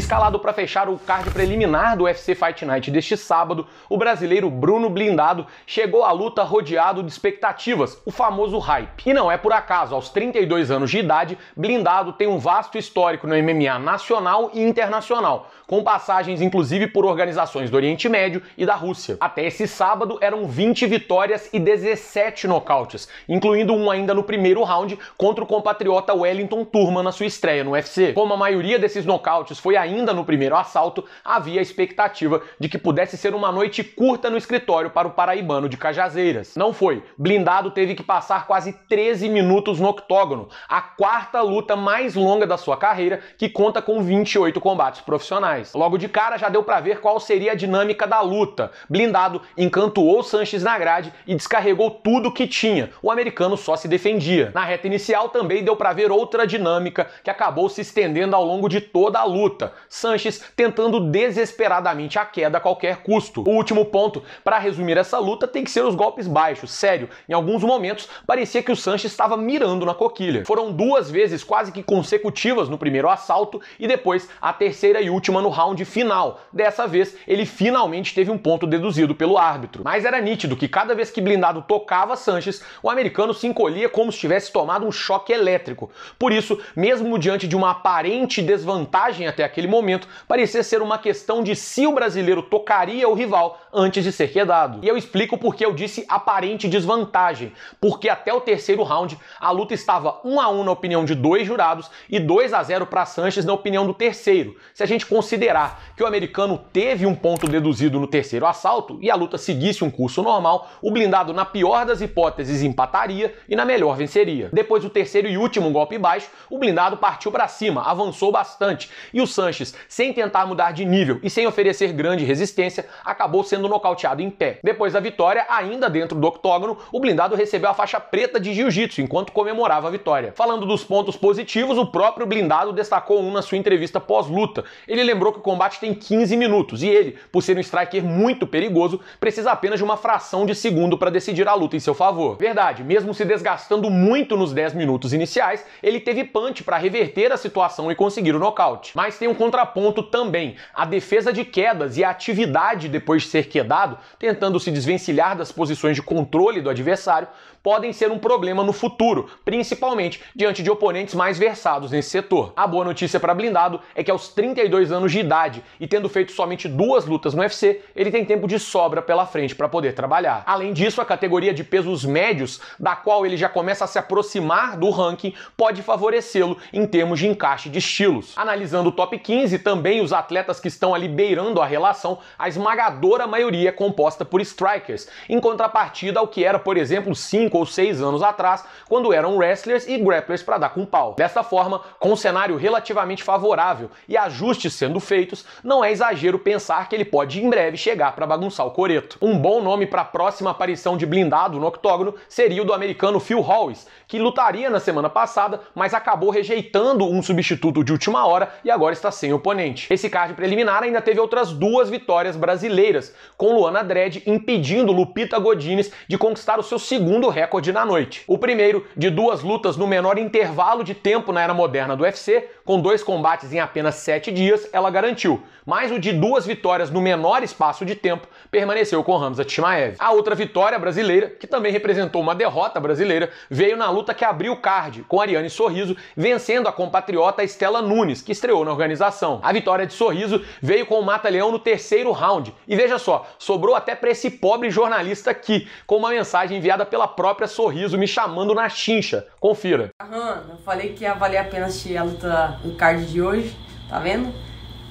Escalado para fechar o card preliminar do UFC Fight Night deste sábado, o brasileiro Bruno Blindado chegou à luta rodeado de expectativas, o famoso hype. E não é por acaso, aos 32 anos de idade, Blindado tem um vasto histórico no MMA nacional e internacional, com passagens inclusive por organizações do Oriente Médio e da Rússia. Até esse sábado eram 20 vitórias e 17 nocautes, incluindo um ainda no primeiro round contra o compatriota Wellington Turma na sua estreia no UFC. Como a maioria desses nocautes foi ainda ainda no primeiro assalto, havia a expectativa de que pudesse ser uma noite curta no escritório para o paraibano de Cajazeiras. Não foi. Blindado teve que passar quase 13 minutos no octógono, a quarta luta mais longa da sua carreira, que conta com 28 combates profissionais. Logo de cara já deu para ver qual seria a dinâmica da luta. Blindado encantou Sanches na grade e descarregou tudo que tinha. O americano só se defendia. Na reta inicial também deu para ver outra dinâmica que acabou se estendendo ao longo de toda a luta. Sanches tentando desesperadamente a queda a qualquer custo. O último ponto, para resumir essa luta, tem que ser os golpes baixos. Sério, em alguns momentos parecia que o Sanches estava mirando na coquilha. Foram duas vezes quase que consecutivas no primeiro assalto e depois a terceira e última no round final. Dessa vez, ele finalmente teve um ponto deduzido pelo árbitro. Mas era nítido que cada vez que Blindado tocava Sanches, o americano se encolhia como se tivesse tomado um choque elétrico. Por isso, mesmo diante de uma aparente desvantagem até aquele naquele momento, parecia ser uma questão de se o brasileiro tocaria o rival antes de ser quedado. E eu explico porque eu disse aparente desvantagem, porque até o terceiro round a luta estava 1 a 1 na opinião de dois jurados e 2 a 0 para Sanches na opinião do terceiro. Se a gente considerar que o americano teve um ponto deduzido no terceiro assalto e a luta seguisse um curso normal, o blindado na pior das hipóteses empataria e na melhor venceria. Depois do terceiro e último golpe baixo, o blindado partiu para cima, avançou bastante e o Sanches Sanches, sem tentar mudar de nível e sem oferecer grande resistência, acabou sendo nocauteado em pé. Depois da vitória, ainda dentro do octógono, o blindado recebeu a faixa preta de jiu-jitsu enquanto comemorava a vitória. Falando dos pontos positivos, o próprio blindado destacou um na sua entrevista pós-luta. Ele lembrou que o combate tem 15 minutos e ele, por ser um striker muito perigoso, precisa apenas de uma fração de segundo para decidir a luta em seu favor. Verdade, mesmo se desgastando muito nos 10 minutos iniciais, ele teve punch para reverter a situação e conseguir o nocaute. Mas tem um contraponto também a defesa de quedas e a atividade depois de ser quedado, tentando se desvencilhar das posições de controle do adversário, podem ser um problema no futuro, principalmente diante de oponentes mais versados nesse setor. A boa notícia para Blindado é que aos 32 anos de idade e tendo feito somente duas lutas no UFC, ele tem tempo de sobra pela frente para poder trabalhar. Além disso, a categoria de pesos médios, da qual ele já começa a se aproximar do ranking, pode favorecê-lo em termos de encaixe de estilos. Analisando o top 15, 15 também os atletas que estão ali beirando a relação, a esmagadora maioria é composta por strikers, em contrapartida ao que era, por exemplo, 5 ou 6 anos atrás, quando eram wrestlers e grapplers para dar com pau. desta forma, com um cenário relativamente favorável e ajustes sendo feitos, não é exagero pensar que ele pode em breve chegar para bagunçar o coreto. Um bom nome para a próxima aparição de blindado no octógono seria o do americano Phil Hollis, que lutaria na semana passada, mas acabou rejeitando um substituto de última hora e agora está sem oponente. Esse card preliminar ainda teve outras duas vitórias brasileiras, com Luana Dredd impedindo Lupita Godines de conquistar o seu segundo recorde na noite. O primeiro de duas lutas no menor intervalo de tempo na era moderna do UFC, com dois combates em apenas sete dias, ela garantiu, mas o de duas vitórias no menor espaço de tempo permaneceu com Ramza Timaev. A outra vitória brasileira, que também representou uma derrota brasileira, veio na luta que abriu o card, com Ariane Sorriso vencendo a compatriota Estela Nunes, que estreou na organização participação. A vitória de Sorriso veio com o Mata-Leão no terceiro round. E veja só, sobrou até para esse pobre jornalista aqui, com uma mensagem enviada pela própria Sorriso me chamando na chincha. Confira. Aham, eu falei que ia valer a pena assistir a luta no card de hoje, tá vendo?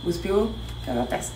Cuspiu, caiu na testa.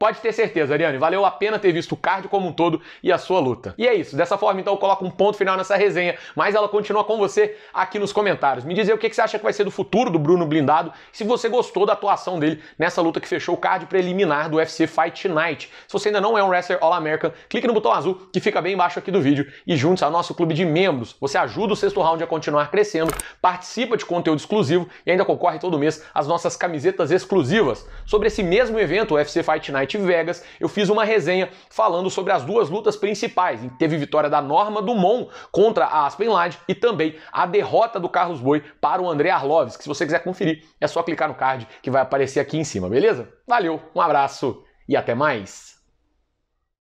Pode ter certeza, Ariane, valeu a pena ter visto o card como um todo e a sua luta. E é isso, dessa forma então eu coloco um ponto final nessa resenha, mas ela continua com você aqui nos comentários. Me dizer o que você acha que vai ser do futuro do Bruno Blindado, se você gostou da atuação dele nessa luta que fechou o card preliminar do UFC Fight Night. Se você ainda não é um wrestler All-American, clique no botão azul que fica bem embaixo aqui do vídeo e junte-se ao nosso clube de membros. Você ajuda o sexto round a continuar crescendo, participa de conteúdo exclusivo e ainda concorre todo mês às nossas camisetas exclusivas. Sobre esse mesmo evento, o UFC Fight Night Vegas, eu fiz uma resenha falando sobre as duas lutas principais. Teve vitória da Norma Dumont contra a Aspen Light e também a derrota do Carlos Boi para o André Arlovski. se você quiser conferir, é só clicar no card que vai aparecer aqui em cima, beleza? Valeu, um abraço e até mais!